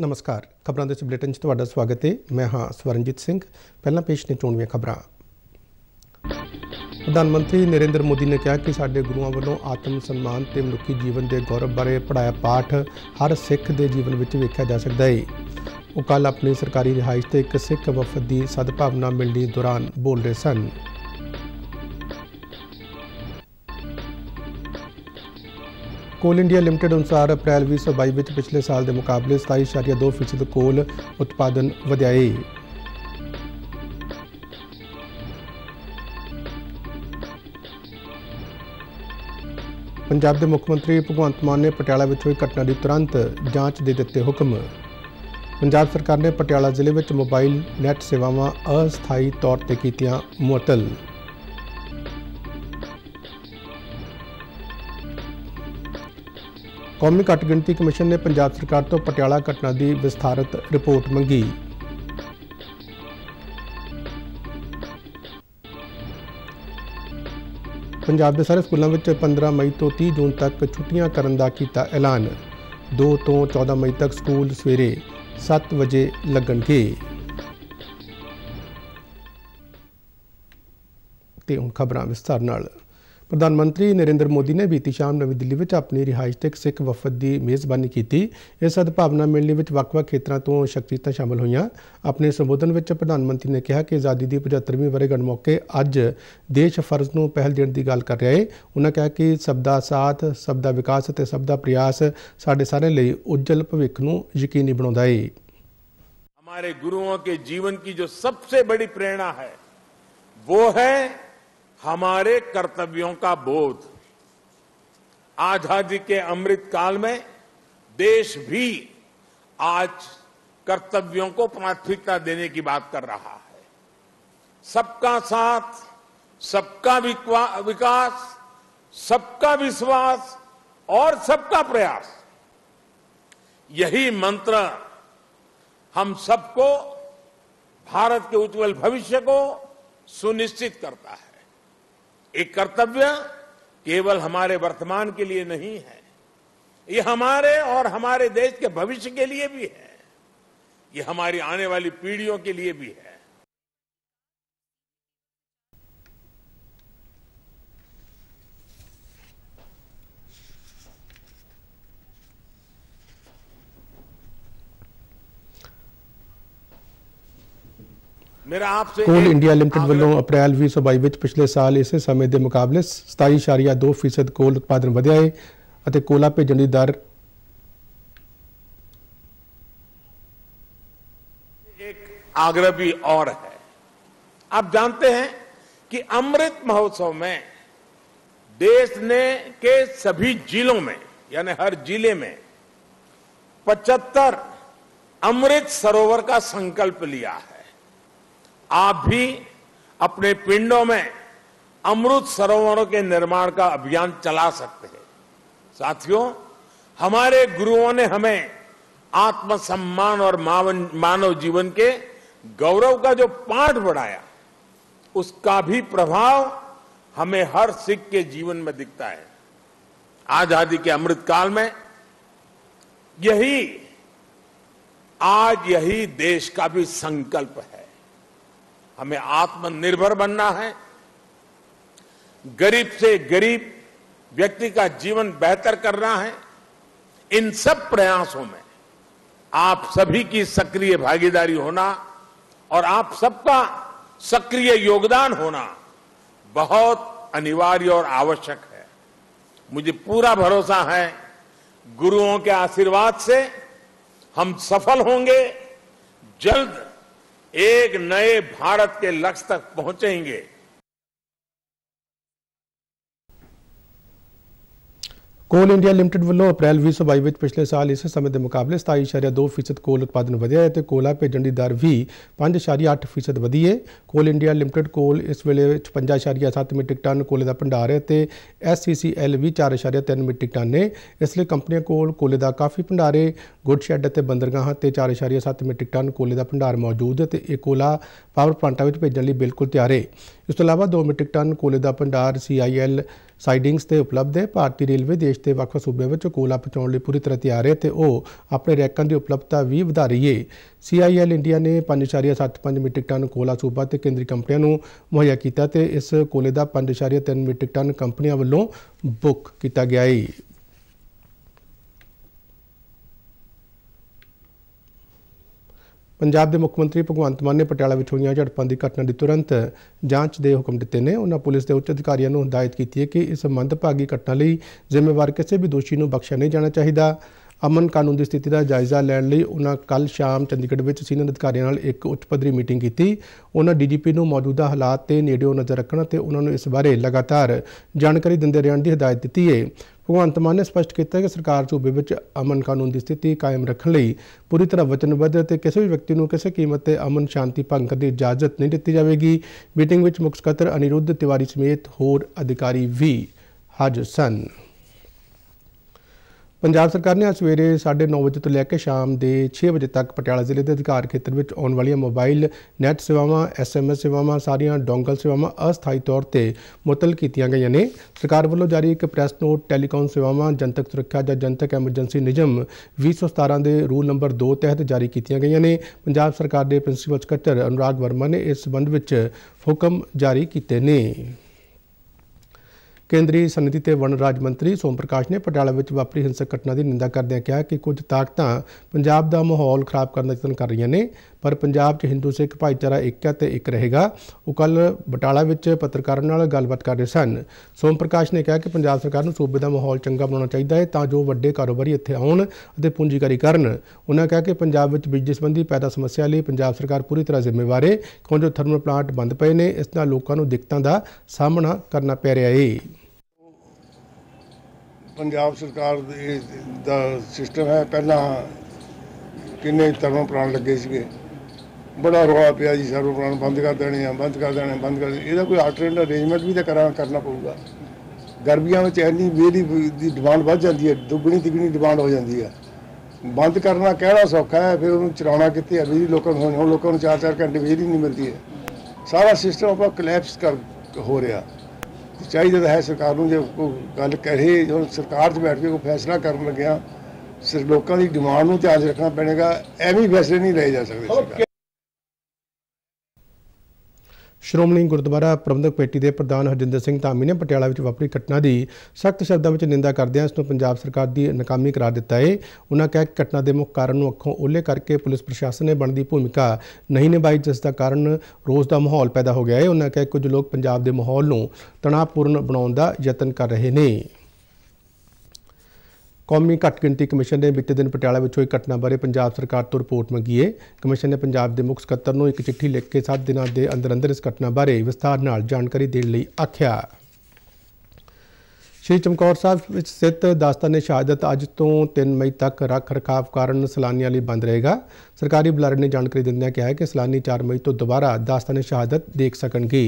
ਨਮਸਕਾਰ ਖਬਰਾਂ ਦੇ ਬੁਲੇਟਿਨ 'ਚ ਤੁਹਾਡਾ ਸਵਾਗਤ ਹੈ ਮੈਂ ਹਾਂ ਸਵਰਨਜੀਤ ਸਿੰਘ ਪਹਿਲਾਂ ਪੇਸ਼ ਨੇ ਚੋਣਵੀਆਂ ਖਬਰਾਂ ਪ੍ਰਧਾਨ ਮੰਤਰੀ ਨਰਿੰਦਰ ਮੋਦੀ ਨੇ ਕਿਹਾ ਕਿ ਸਾਡੇ ਗੁਰੂਆਂ ਵੱਲੋਂ ਆਤਮ ਸਨਮਾਨ ਤੇ ਮਨੁੱਖੀ ਜੀਵਨ ਦੇ ਗੌਰਵ ਬਾਰੇ ਪੜਾਇਆ ਪਾਠ ਹਰ ਸਿੱਖ ਦੇ ਜੀਵਨ ਵਿੱਚ ਵੇਖਿਆ ਜਾ ਸਕਦਾ ਹੈ ਉਹ ਕੱਲ ਆਪਣੀ ਸਰਕਾਰੀ ਰਿਹਾਇਸ਼ ਤੇ ਇੱਕ ਸਿੱਖ ਵਫਦ ਦੀ ਸਦਭਾਵਨਾ ਮਿਲਣੀ ਦੌਰਾਨ ਬੋਲ ਰਹੇ ਸਨ ਕੋਲ ਇੰਡੀਆ ਲਿਮਟਿਡ ਅਨੁਸਾਰ ਅਪ੍ਰੈਲ 2022 ਵਿੱਚ ਪਿਛਲੇ ਸਾਲ ਦੇ ਮੁਕਾਬਲੇ 27.2% ਕੋਲ ਉਤਪਾਦਨ ਵਧਾਇਆ ਪੰਜਾਬ ਦੇ ਮੁੱਖ ਮੰਤਰੀ ਭਗਵੰਤ ਮਾਨ ਨੇ ਪਟਿਆਲਾ ਵਿੱਚ ਹੋਈ ਘਟਨਾ ਦੀ ਤੁਰੰਤ ਜਾਂਚ ਦੇ ਦਿੱਤੇ ਹੁਕਮ ਪੰਜਾਬ ਸਰਕਾਰ ਨੇ ਪਟਿਆਲਾ ਜ਼ਿਲ੍ਹੇ ਵਿੱਚ ਮੋਬਾਈਲ ਨੈਟ ਸੇਵਾਵਾਂ ਅਸਥਾਈ ਤੌਰ ਤੇ ਕੀਤੀਆਂ ਮੁਅਤਲ ਕੌਮੀ ਘੱਟ ਗਿਣਤੀ ਕਮਿਸ਼ਨ ਨੇ ਪੰਜਾਬ ਸਰਕਾਰ ਤੋਂ ਪਟਿਆਲਾ ਘਟਨਾ ਦੀ ਵਿਸਥਾਰਤ ਰਿਪੋਰਟ ਮੰਗੀ ਪੰਜਾਬ ਦੇ ਸਾਰੇ ਸਕੂਲਾਂ ਵਿੱਚ 15 ਮਈ ਤੋਂ 30 ਜੂਨ ਤੱਕ ਛੁੱਟੀਆਂ ਕਰਨ ਦਾ ਕੀਤਾ ਐਲਾਨ 2 ਤੋਂ 14 ਮਈ ਤੱਕ ਸਕੂਲ ਸਵੇਰੇ 7 ਵਜੇ ਲੱਗਣਗੇ ਤੇ ਹੁਣ ਖਬਰਾਂ ਵਿਸਤਾਰ ਨਾਲ ਪ੍ਰਧਾਨ ਮੰਤਰੀ ਨਰਿੰਦਰ ਮੋਦੀ ਨੇ ਬੀਤੀ ਸ਼ਾਮ ਨਵੀਂ ਦਿੱਲੀ ਵਿੱਚ ਆਪਣੀ ਰਿਹਾਇਸ਼ ਤੇ ਸਿੱਖ ਵਫਦ ਦੀ ਮੇਜ਼ਬਾਨੀ ਕੀਤੀ ਇਸ ਸਦਭਾਵਨਾ ਮੇਲੇ ਵਿੱਚ ਵੱਖ-ਵੱਖ ਖੇਤਰਾਂ ਤੋਂ ਸ਼ਖਸੀਅਤਾਂ ਸ਼ਾਮਲ ਹੋਈਆਂ ਆਪਣੇ ਸੰਬੋਧਨ ਵਿੱਚ ਪ੍ਰਧਾਨ ਮੰਤਰੀ ਨੇ ਕਿਹਾ ਕਿ ਆਜ਼ਾਦੀ ਦੀ 75ਵੀਂ ਵਰੇਗੰਢ ਮੌਕੇ ਅੱਜ ਦੇਸ਼ ਫਰਜ਼ ਨੂੰ ਪਹਿਲ ਦੇਣ ਦੀ ਗੱਲ ਕਰ ਰਿਹਾ ਹੈ ਉਹਨਾਂ ਕਿਹਾ ਕਿ ਸਭ ਦਾ ਸਾਥ ਸਭ ਦਾ ਵਿਕਾਸ ਅਤੇ ਸਭ ਦਾ ਪ੍ਰਯਾਸ ਸਾਡੇ ਸਾਰੇ ਲਈ ਉਜਲ ਭਵਿੱਖ ਨੂੰ ਯਕੀਨੀ ਬਣਾਉਂਦਾ ਹੈ ਗੁਰੂਆਂ ਕੇ ਜੀਵਨ ਕੀ ਜੋ ਸਭ ਤੋਂ ਵੱਡੀ ਪ੍ਰੇਰਣਾ ਹੈ ਉਹ ਹੈ हमारे कर्तव्यों का बोध आजादी के अमृत काल में देश भी आज कर्तव्यों को प्राथमिकता देने की बात कर रहा है सबका साथ सबका विकास सबका विश्वास और सबका प्रयास यही मंत्र हम सबको भारत के उज्जवल भविष्य को सुनिश्चित करता है ये कर्तव्य केवल हमारे वर्तमान के लिए नहीं है ये हमारे और हमारे देश के भविष्य के लिए भी है ये हमारी आने वाली पीढ़ियों के लिए भी है मेरा आपसे कोल इंडिया लिमिटेड वालों ਵੱਲੋਂ ਅਪ੍ਰੈਲ 2022 ਵਿੱਚ ਪਿਛਲੇ ਸਾਲ ਇਸੇ ਸਮੇਂ ਦੇ ਮੁਕਾਬਲੇ 27.2% ਕੋਲ ਉਤਪਾਦਨ ਵਧਿਆ ਹੈ ਅਤੇ कोला भेजने की दर एक आग्रह भी और है आप जानते हैं कि अमृत महोत्सव में देश ने के सभी जिलों में यानी हर जिले में पचहत्तर अमृत सरोवर का संकल्प लिया है आप भी अपने पिंडों में अमृत सरोवरों के निर्माण का अभियान चला सकते हैं साथियों हमारे गुरुओं ने हमें आत्मसम्मान और मानव जीवन के गौरव का जो पाठ बढ़ाया उसका भी प्रभाव हमें हर सिख के जीवन में दिखता है आजादी के अमृत काल में यही आज यही देश का भी संकल्प है हमें आत्मनिर्भर बनना है गरीब से गरीब व्यक्ति का जीवन बेहतर करना है इन सब प्रयासों में आप सभी की सक्रिय भागीदारी होना और आप सबका सक्रिय योगदान होना बहुत अनिवार्य और आवश्यक है मुझे पूरा भरोसा है गुरुओं के आशीर्वाद से हम सफल होंगे जल्द एक नए भारत के लक्ष्य तक पहुंचेंगे ਕੋਲ ਇੰਡੀਆ ਲਿਮਟਿਡ ਵੱਲੋਂ ਅਪ੍ਰੈਲ 2022 ਵਿੱਚ ਪਿਛਲੇ ਸਾਲ ਇਸੇ ਸਮੇਂ ਦੇ ਮੁਕਾਬਲੇ 27.2% ਕੋਲ ਉਤਪਾਦਨ ਵਧਿਆ ਹੈ ਤੇ ਕੋਲਾ ਭੇਜਣ ਦੀ ਦਰ ਵੀ 5.8% ਵਧੀ ਹੈ ਕੋਲ ਇੰਡੀਆ ਲਿਮਟਿਡ ਕੋਲ ਇਸ ਵੇਲੇ 56.7 ਮੀਟ੍ਰਿਕ ਟਨ ਕੋਲੇ ਦਾ ਭੰਡਾਰ ਹੈ ਤੇ ਐਸਸੀਸੀਐਲ ਵੀ 4.3 ਮੀਟ੍ਰਿਕ ਟਨ ਨੇ ਇਸ ਲਈ ਕੰਪਨੀਆਂ ਕੋਲ ਕੋਲੇ ਦਾ ਕਾਫੀ ਭੰਡਾਰ ਹੈ ਗੁੱਡ ਸ਼ੈੱਡ ਅਤੇ ਬੰਦਰਗਾਹਾਂ ਤੇ 4.7 ਮੀਟ੍ਰਿਕ ਟਨ ਕੋਲੇ ਦਾ ਭੰਡਾਰ ਮੌਜੂਦ ਹੈ ਤੇ ਇਹ ਕੋਲਾ ਪਾਵਰ ਪਲਾਂਟਾਂ ਵਿੱਚ ਭੇਜਣ ਲਈ ਬਿਲਕੁਲ ਤਿਆਰ ਹੈ ਇਸ ਤੋਂ ਇਲਾਵਾ 2 ਮੀਟ੍ਰਿਕ ਟਨ ਕੋਲੇ ਦਾ ਭੰਡਾਰ ਸੀਆਈਐਲ ਸਾਈਡਿੰਗਸ ਤੇ ਉਪਲਬਧ ਹੈ ਭਾਰਤੀ ਰੇਲਵੇ ਦੇਸ਼ ਦੇ ਵੱਖ-ਵੱਖ ਸੂਬਿਆਂ ਵਿੱਚ ਕੋਲਾ ਪਹੁੰਚਾਉਣ ਲਈ ਪੂਰੀ ਤਰ੍ਹਾਂ ਤਿਆਰ ਹੈ ਤੇ ਉਹ ਆਪਣੇ ਰੈਕਾਂ ਦੀ ਉਪਲਬਧਤਾ ਵੀ ਵਧਾ ਰਹੀ ਹੈ ਸੀਆਈਐਲ ਇੰਡੀਆ ਨੇ 5.75 ਮੀਟ੍ਰਿਕ ਟਨ ਕੋਲਾ ਸੂਬਾ ਤੇ ਕੇਂਦਰੀ ਕੰਪਨੀਆਂ ਨੂੰ ਮੁਹੱਈਆ ਕੀਤਾ ਤੇ ਇਸ ਕੋਲੇ ਦਾ 5.3 ਮੀਟ੍ਰਿਕ ਟਨ ਕੰਪਨੀਆਂ ਵੱਲੋਂ ਬੁੱਕ ਕੀਤਾ ਗਿਆ ਹੈ ਪੰਜਾਬ ਦੇ ਮੁੱਖ ਮੰਤਰੀ ਭਗਵੰਤ ਮਾਨ ਨੇ ਪਟਿਆਲਾ ਵਿੱਚ ਹੋਈਆਂ ਝੜਪਾਂ ਦੀ ਘਟਨਾ ਦੀ ਤੁਰੰਤ ਜਾਂਚ ਦੇ ਹੁਕਮ ਦਿੱਤੇ ਨੇ ਉਹਨਾਂ ਪੁਲਿਸ ਦੇ ਉੱਚ ਅਧਿਕਾਰੀਆਂ ਨੂੰ ਹਦਾਇਤ ਕੀਤੀ ਹੈ ਕਿ ਇਸ ਸੰਬੰਧ ਭਾਗੀ ਘਟਨਾ ਲਈ ਜ਼ਿੰਮੇਵਾਰ ਕਿਸੇ ਵੀ ਦੋਸ਼ੀ ਨੂੰ ਬਖਸ਼ਿਆ ਨਹੀਂ ਜਾਣਾ ਚਾਹੀਦਾ ਅਮਨ ਕਾਨੂੰਨ ਦੀ ਸਥਿਤੀ ਦਾ ਜਾਇਜ਼ਾ ਲੈਣ ਲਈ ਉਹਨਾਂ ਕੱਲ ਸ਼ਾਮ ਚੰਡੀਗੜ੍ਹ ਵਿੱਚ ਸੀਨੀਅਰ ਅਧਿਕਾਰੀਆਂ ਨਾਲ ਇੱਕ ਉੱਚ ਪੱਧਰੀ ਮੀਟਿੰਗ ਕੀਤੀ ਉਹਨਾਂ ਡੀਜੀਪੀ ਨੂੰ ਮੌਜੂਦਾ ਹਾਲਾਤ ਤੇ ਨੇੜਿਓਂ ਨਜ਼ਰ ਰੱਖਣ ਤੇ ਉਹਨਾਂ ਨੂੰ ਇਸ ਬਾਰੇ ਲਗਾਤਾਰ ਜਾਣਕਾਰੀ ਦਿੰਦੇ ਰਹਿਣ ਦੀ ਹਦਾਇਤ ਦਿੱਤੀ ਹੈ ਭਗਵੰਤ ਮਾਨ ਨੇ ਸਪਸ਼ਟ ਕੀਤਾ ਕਿ ਸਰਕਾਰ ਸੂਬੇ ਵਿੱਚ ਅਮਨ ਕਾਨੂੰਨ ਦੀ ਸਥਿਤੀ ਕਾਇਮ ਰੱਖਣ ਲਈ ਪੂਰੀ ਤਰ੍ਹਾਂ ਵਚਨਬੱਧ ਹੈ ਤੇ ਕਿਸੇ ਵੀ ਵਿਅਕਤੀ ਨੂੰ ਕਿਸੇ ਕੀਮਤ ਤੇ ਅਮਨ ਸ਼ਾਂਤੀ ਭੰਗ ਕਰਨ ਦੀ ਇਜਾਜ਼ਤ ਨਹੀਂ ਦਿੱਤੀ ਜਾਵੇਗੀ ਮੀਟਿੰਗ ਵਿੱਚ ਮੁੱਖ ਸਕੱਤਰ ਅਨਿਰੁੱਧ ਤਿਵਾਰੀ ਸਮੇਤ ਹੋਰ ਅਧਿਕਾਰੀ ਵੀ ਹਾਜ਼ਰ ਸਨ ਪੰਜਾਬ ਸਰਕਾਰ ਨੇ ਅੱਜ ਸਵੇਰੇ 9:30 ਵਜੇ ਤੋਂ ਲੈ ਕੇ ਸ਼ਾਮ ਦੇ 6 ਵਜੇ ਤੱਕ ਪਟਿਆਲਾ ਜ਼ਿਲ੍ਹੇ ਦੇ ਅਧਿਕਾਰ ਖੇਤਰ ਵਿੱਚ ਆਉਣ ਵਾਲੀਆਂ ਮੋਬਾਈਲ ਨੈਟ ਸੇਵਾਵਾਂ ਐਸਐਮਐਸ ਸੇਵਾਵਾਂ ਸਾਰੀਆਂ ਡੋਂਗਲ ਸੇਵਾਵਾਂ ਅਸਥਾਈ ਤੌਰ ਤੇ ਮੁਤਲ ਕੀਤੀਆਂ ਗਈਆਂ ਨੇ ਸਰਕਾਰ ਵੱਲੋਂ ਜਾਰੀ ਇੱਕ ਪ੍ਰੈਸ ਨੋਟ ਟੈਲੀਕਾਮ ਸੇਵਾਵਾਂ ਜਨਤਕ ਸੁਰੱਖਿਆ ਜਾਂ ਜਨਤਕ ਐਮਰਜੈਂਸੀ ਨਿਯਮ 2017 ਦੇ ਰੂਲ ਨੰਬਰ 2 ਤਹਿਤ ਜਾਰੀ ਕੀਤੀਆਂ ਗਈਆਂ ਨੇ ਪੰਜਾਬ ਸਰਕਾਰ ਦੇ ਪ੍ਰਿੰਸੀਪਲ ਸਕੱਤਰ ਅਨੁਰਾਗ ਵਰਮਾ ਨੇ ਇਸ ਸੰਬੰਧ ਵਿੱਚ ਹੁਕਮ ਜਾਰੀ ਕੀਤੇ ਨੇ ਕੇਂਦਰੀ ਸਨਅਤੀ ਤੇ ਵਣ ਰਾਜ ਮੰਤਰੀ ਸੋਮ ਪ੍ਰਕਾਸ਼ ਨੇ ਪਟਿਆਲਾ ਵਿੱਚ ਵਾਪਰੀ ਹਿੰਸਕ ਘਟਨਾ ਦੀ ਨਿੰਦਾ ਕਰਦਿਆਂ ਕਿਹਾ ਕਿ ਕੁਝ ਤਾਕਤਾਂ ਪੰਜਾਬ ਦਾ ਮਾਹੌਲ ਖਰਾਬ ਕਰਨ ਦਾ ਯਤਨ ਕਰ ਰਹੀਆਂ ਨੇ ਪਰ ਪੰਜਾਬ 'ਚ ਹਿੰਦੂ ਸਿੱਖ ਭਾਈਚਾਰਾ ਇੱਕ ਹੈ ਤੇ ਇੱਕ ਰਹੇਗਾ ਉਹ ਕੱਲ ਬਟਾਲਾ ਵਿੱਚ ਪੱਤਰਕਾਰਾਂ ਨਾਲ ਗੱਲਬਾਤ ਕਰ ਰਹੇ ਸਨ ਸੋਮ ਪ੍ਰਕਾਸ਼ ਨੇ ਕਿਹਾ ਕਿ ਪੰਜਾਬ ਸਰਕਾਰ ਨੂੰ ਸੂਬੇ ਦਾ ਮਾਹੌਲ ਚੰਗਾ ਬਣਾਉਣਾ ਚਾਹੀਦਾ ਹੈ ਤਾਂ ਜੋ ਵੱਡੇ ਕਾਰੋਬਾਰੀ ਇੱਥੇ ਆਉਣ ਅਤੇ ਪੂੰਜੀਕਾਰੀ ਕਰਨ ਉਹਨਾਂ ਕਿਹਾ ਕਿ ਪੰਜਾਬ ਵਿੱਚ ਬਿਜਲੀ ਸੰਬੰਧੀ ਪੈਦਾ ਸਮੱਸਿਆ ਲਈ ਪੰਜਾਬ ਸਰਕਾਰ ਪੂਰੀ ਤਰ੍ਹਾਂ ਜ਼ਿੰਮੇਵਾਰ ਹੈ ਕਿਉਂਕਿ ਥਰਮਲ ਪਲਾਂਟ ਬੰਦ ਪਏ ਨੇ ਇਸ ਨਾਲ ਲੋਕਾਂ ਨੂੰ ਦਿੱਕਤਾਂ ਦਾ ਸਾਹਮਣਾ ਕਰਨਾ ਪੈ ਰਿਹਾ ਹੈ ਪੰਜਾਬ ਸਰਕਾਰ ਦੇ- ਦਾ ਸਿਸਟਮ ਹੈ ਪਹਿਲਾਂ ਕਿੰਨੇ ਤਰ੍ਹਾਂ ਪ੍ਰਾਣ ਲੱਗੇ ਸੀਗੇ ਬੜਾ ਰੋਆ ਪਿਆ ਜੀ ਸਰਵ ਪ੍ਰਾਣ ਬੰਦ ਕਰ ਦੇਣੇ ਆ ਬੰਦ ਕਰ ਦੇਣੇ ਬੰਦ ਕਰ ਇਹਦਾ ਕੋਈ ਆਲਟਰਨੇਟ ਅਰੇਂਜਮੈਂਟ ਵੀ ਤਾਂ ਕਰਾਂ ਕਰਨਾ ਪਊਗਾ ਗਰਮੀਆਂ ਵਿੱਚ ਇੰਨੀ ਵੇਰੀ ਦੀ ਡਿਮਾਂਡ ਵੱਧ ਜਾਂਦੀ ਹੈ ਦੁੱਗਣੀ ਤਿਗਣੀ ਡਿਮਾਂਡ ਹੋ ਜਾਂਦੀ ਹੈ ਬੰਦ ਕਰਨਾ ਕਿਹੜਾ ਸੌਖਾ ਹੈ ਫਿਰ ਉਹਨੂੰ ਚਲਾਉਣਾ ਕਿੱਥੇ ਅਭੀ ਬਿਜਲੀ ਲੋਕਾਂ ਨੂੰ ਹੁਣ- ਲੋਕਾਂ ਨੂੰ 4-4 ਘੰਟੇ ਬਿਜਲੀ ਨਹੀਂ ਮਿਲਦੀ ਹੈ ਸਾਰਾ ਸਿਸਟਮ ਆਪਾਂ ਕਲੈਪਸ ਕਰ ਹੋ ਰਿਹਾ ਚਾਹੀਦਾ ਤਾਂ ਹੈ ਸਰਕਾਰ ਨੂੰ ਜੇ ਕੋਈ ਗੱਲ ਕਰੇ ਜੋ ਸਰਕਾਰ 'ਚ ਬੈਠ ਕੇ ਕੋਈ ਫੈਸਲਾ ਕਰਨ ਲੱਗਿਆ ਸਿਰ ਲੋਕਾਂ ਦੀ ਡਿਮਾਂਡ ਨੂੰ ਧਿਆਨ ਰੱਖਣਾ ਪੈਣੇਗਾ ਐਵੇਂ ਫੈਸਲੇ ਨਹੀਂ ਲਏ ਜਾ ਸਕਦੇ ਸ਼੍ਰੋਮਣੀ ਗੁਰਦੁਆਰਾ ਪ੍ਰਬੰਧਕ ਕਮੇਟੀ ਦੇ ਪ੍ਰਧਾਨ ਹਰਜਿੰਦਰ ਸਿੰਘ ਧਾਮੀ ਨੇ ਪਟਿਆਲਾ ਵਿੱਚ ਵਾਪਰੀ ਘਟਨਾ ਦੀ ਸਖਤ ਸ਼ਬਦਾਂ ਵਿੱਚ ਨਿੰਦਾ ਕਰਦਿਆਂ ਇਸ ਨੂੰ ਪੰਜਾਬ ਸਰਕਾਰ ਦੀ ਨਾਕਾਮੀ ਕਰਾਰ ਦਿੱਤਾ ਹੈ ਉਹਨਾਂ ਕਿਹਾ ਕਿ ਘਟਨਾ ਦੇ ਮੁੱਖ ਕਾਰਨ ਨੂੰ ਅੱਖੋਂ ਓਲੇ ਕਰਕੇ ਪੁਲਿਸ ਪ੍ਰਸ਼ਾਸਨ ਨੇ ਬਣਦੀ ਭੂਮਿਕਾ ਨਹੀਂ ਨਿਭਾਈ ਜਿਸ ਦਾ ਕਾਰਨ ਰੋਸ ਦਾ ਮਾਹੌਲ ਪੈਦਾ ਹੋ ਗਿਆ ਹੈ ਉਹਨਾਂ ਕਿਹਾ ਕੁਝ ਲੋਕ ਪੰਜਾਬ ਦੇ ਮਾਹੌਲ ਨੂੰ ਤਣਾਅਪੂਰਨ ਬਣਾਉਣ ਦਾ ਯਤਨ ਕਰ ਰਹੇ ਨੇ ਕੌਮੀ ਘੱਟ ਗਿਣਤੀ ਕਮਿਸ਼ਨ ਨੇ ਬੀਤੇ ਦਿਨ ਪਟਿਆਲਾ ਵਿੱਚ ਹੋਈ ਘਟਨਾ ਬਾਰੇ ਪੰਜਾਬ ਸਰਕਾਰ ਤੋਂ ਰਿਪੋਰਟ ਮੰਗੀ ਹੈ ਕਮਿਸ਼ਨ ਨੇ ਪੰਜਾਬ ਦੇ ਮੁੱਖ ਸਕੱਤਰ ਨੂੰ ਇੱਕ ਚਿੱਠੀ ਲਿਖ ਕੇ 7 ਦਿਨਾਂ ਦੇ ਅੰਦਰ ਅੰਦਰ ਇਸ ਘਟਨਾ ਬਾਰੇ ਵਿਸਥਾਰ ਨਾਲ ਜਾਣਕਾਰੀ ਦੇਣ ਲਈ ਆਖਿਆ ਸ਼੍ਰੀ ਚਮਕੌਰ ਸਾਹਿਬ ਵਿੱਚ ਸਥਿਤ ਦਾਸਤਾਨੇ ਸ਼ਹਾਦਤ ਅੱਜ ਤੋਂ 3 ਮਈ ਤੱਕ ਰੱਖ ਰਖਾਵ ਕਾਰਨ ਸਲਾਨੀਆਂ ਲਈ ਬੰਦ ਰਹੇਗਾ ਸਰਕਾਰੀ ਬੁਲਾਰੇ ਨੇ ਜਾਣਕਾਰੀ ਦਿੰਦਿਆਂ ਕਿਹਾ ਹੈ ਕਿ ਸਲਾਨੀ 4 ਮਈ ਤੋਂ ਦੁਬਾਰਾ ਦਾਸਤਾਨੇ ਸ਼ਹਾਦਤ ਦੇਖ ਸਕਣਗੇ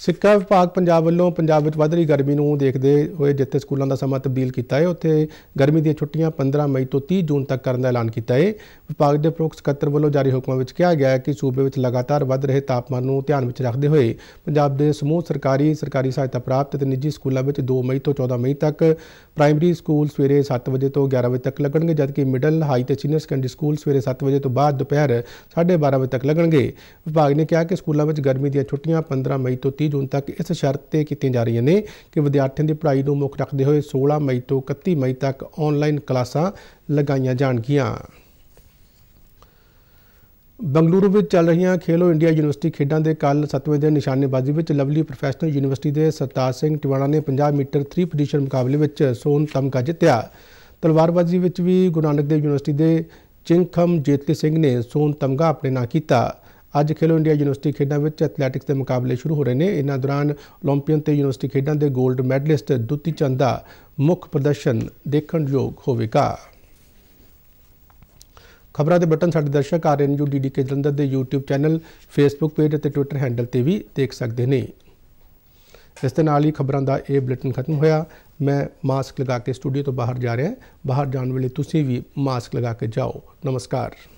ਸਿੱਖਿਆ ਵਿਭਾਗ ਪੰਜਾਬ ਵੱਲੋਂ ਪੰਜਾਬ ਵਿੱਚ ਵੱਧ ਰਹੀ ਗਰਮੀ ਨੂੰ ਦੇਖਦੇ ਹੋਏ ਜਿੱਥੇ ਸਕੂਲਾਂ ਦਾ ਸਮਾਂ ਤਬਦੀਲ ਕੀਤਾ ਹੈ ਉੱਥੇ ਗਰਮੀ ਦੀਆਂ ਛੁੱਟੀਆਂ 15 ਮਈ ਤੋਂ 30 ਜੂਨ ਤੱਕ ਕਰਨ ਦਾ ਐਲਾਨ ਕੀਤਾ ਹੈ ਵਿਭਾਗ ਦੇ ਪ੍ਰੋਕ ਸਕੱਤਰ ਵੱਲੋਂ ਜਾਰੀ ਹੁਕਮਾਂ ਵਿੱਚ ਕਿਹਾ ਗਿਆ ਹੈ ਕਿ ਸੂਬੇ ਵਿੱਚ ਲਗਾਤਾਰ ਵੱਧ ਰਹੇ ਤਾਪਮਾਨ ਨੂੰ ਧਿਆਨ ਵਿੱਚ ਰੱਖਦੇ ਹੋਏ ਪੰਜਾਬ ਦੇ ਸਮੂਹ ਸਰਕਾਰੀ ਸਰਕਾਰੀ ਸਹਾਇਤਾ ਪ੍ਰਾਪਤ ਤੇ ਨਿੱਜੀ ਸਕੂਲਾਂ ਵਿੱਚ 2 ਮਈ ਤੋਂ 14 ਮਈ ਤੱਕ ਪ੍ਰਾਇਮਰੀ ਸਕੂਲ ਸਵੇਰੇ 7 ਵਜੇ ਤੋਂ 11 ਵਜੇ ਤੱਕ ਲੱਗਣਗੇ ਜਦਕਿ ਮਿਡਲ ਹਾਈ ਤੇ ਸੀਨੀਅਰ ਸੈਕੰਡਰੀ ਸਕੂਲ ਸਵੇਰੇ 7 ਵਜੇ ਤੋਂ ਬਾਅਦ ਦੁਪਹਿਰ 12:30 ਵਜੇ ਤੱਕ ਲੱਗਣਗੇ ਵਿਭਾਗ ਨੇ ਕਿਹਾ ਕਿ ਸਕੂਲਾਂ ਵਿੱਚ ਗਰਮੀ ਦੀਆਂ ਛੁੱਟੀਆਂ 15 ਮਈ ਤੋਂ 30 ਜੂਨ ਤੱਕ ਇਸ ਸ਼ਰਤ ਤੇ ਕੀਤੀਆਂ ਜਾ ਰਹੀਆਂ ਨੇ ਕਿ ਵਿਦਿਆਰਥੀਆਂ ਦੀ ਪੜ੍ਹਾਈ ਨੂੰ ਮੁੱਖ ਰੱਖਦੇ ਹੋਏ 16 ਮਈ ਤੋਂ 31 ਮਈ ਤੱਕ ਆਨਲਾਈਨ ਕਲਾਸਾਂ ਲਗਾਈਆਂ ਜਾਣਗੀਆਂ ਬੰਗਲੁਰੂ ਵਿੱਚ ਚੱਲ ਰਹੀਆਂ ਖੇਲੋ ਇੰਡੀਆ ਯੂਨੀਵਰਸਿਟੀ ਖੇਡਾਂ ਦੇ ਕੱਲ 7ਵੇਂ ਦਿਨ ਨਿਸ਼ਾਨੇਬਾਜ਼ੀ ਵਿੱਚ ਲਵਲੀ ਪ੍ਰੋਫੈਸ਼ਨਲ ਯੂਨੀਵਰਸਿਟੀ ਦੇ ਸਰਤਾਜ ਸਿੰਘ ਟਿਵਾਣਾ ਨੇ 50 ਮੀਟਰ 3 ਪੋਜੀਸ਼ਨ ਮੁਕਾਬਲੇ ਵਿੱਚ ਸੋਨ ਤਮਗਾ ਜਿੱਤਿਆ ਤਲਵਾਰਬਾਜ਼ੀ ਵਿੱਚ ਵੀ ਗੁਰੂ ਨਾਨਕ ਦੇਵ ਯੂਨੀਵਰਸਿਟੀ ਦੇ ਚਿੰਖਮ ਜੇਤਲੀ ਸਿੰਘ ਨੇ ਸੋਨ ਤਮਗਾ ਆਪਣੇ ਨਾਂ ਕੀਤਾ ਅੱਜ ਖੇਲੋ ਇੰਡੀਆ ਯੂਨੀਵਰਸਿਟੀ ਖੇਡਾਂ ਵਿੱਚ ਐਥਲੈਟਿਕਸ ਦੇ ਮੁਕਾਬਲੇ ਸ਼ੁਰੂ ਹੋ ਰਹੇ ਨੇ ਇਹਨਾਂ ਦੌਰਾਨ 올림픽 ਤੇ ਯੂਨੀਵਰਸਿਟੀ ਖੇਡਾਂ ਦੇ 골ਡ ਮੈਡਲਿਸਟ ਦੁੱਤੀ ਚੰਦ ਦਾ ਮੁੱਖ ਪ੍ਰਦਰਸ਼ਨ ਦੇਖਣ ਯੋਗ ਹੋਵੇਗਾ ਖਬਰਾਂ ਦੇ ਬਟਨ ਸਾਡੇ ਦਰਸ਼ਕ ਆਰਐਨਯੂ ਡੀਡੀਕੇ ਜਲੰਧਰ ਦੇ YouTube ਚੈਨਲ Facebook ਪੇਜ ਅਤੇ Twitter ਹੈਂਡਲ ਤੇ ਵੀ ਦੇਖ ਸਕਦੇ ਨੇ ਇਸ ਦੇ ਨਾਲ ਹੀ ਖਬਰਾਂ ਦਾ ਇਹ ਬੁਲੇਟਿਨ ਖਤਮ ਹੋਇਆ ਮੈਂ ਮਾਸਕ ਲਗਾ ਕੇ ਸਟੂਡੀਓ ਤੋਂ ਬਾਹਰ ਜਾ ਰਿਹਾ ਹਾਂ ਬਾਹਰ ਜਾਣ ਵੇਲੇ ਤੁਸੀਂ ਵੀ ਮਾਸਕ ਲਗਾ ਕੇ ਜਾਓ ਨਮਸਕਾਰ